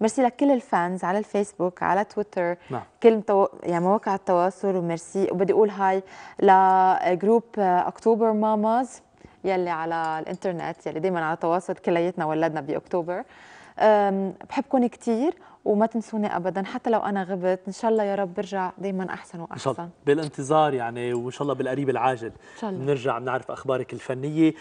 ميرسي لكل الفانز على الفيسبوك على تويتر نعم. كل متو... يعني مواقع التواصل وميرسي وبدي اقول هاي لجروب اكتوبر ماماز يلي على الانترنت يلي دائما على تواصل كليتنا ولدنا باكتوبر بحبكم كثير وما تنسوني ابدا حتى لو انا غبت ان شاء الله يا رب برجع دائما احسن واحسن ان شاء الله بالانتظار يعني وان شاء الله بالقريب العاجل ان شاء الله بنرجع بنعرف اخبارك الفنيه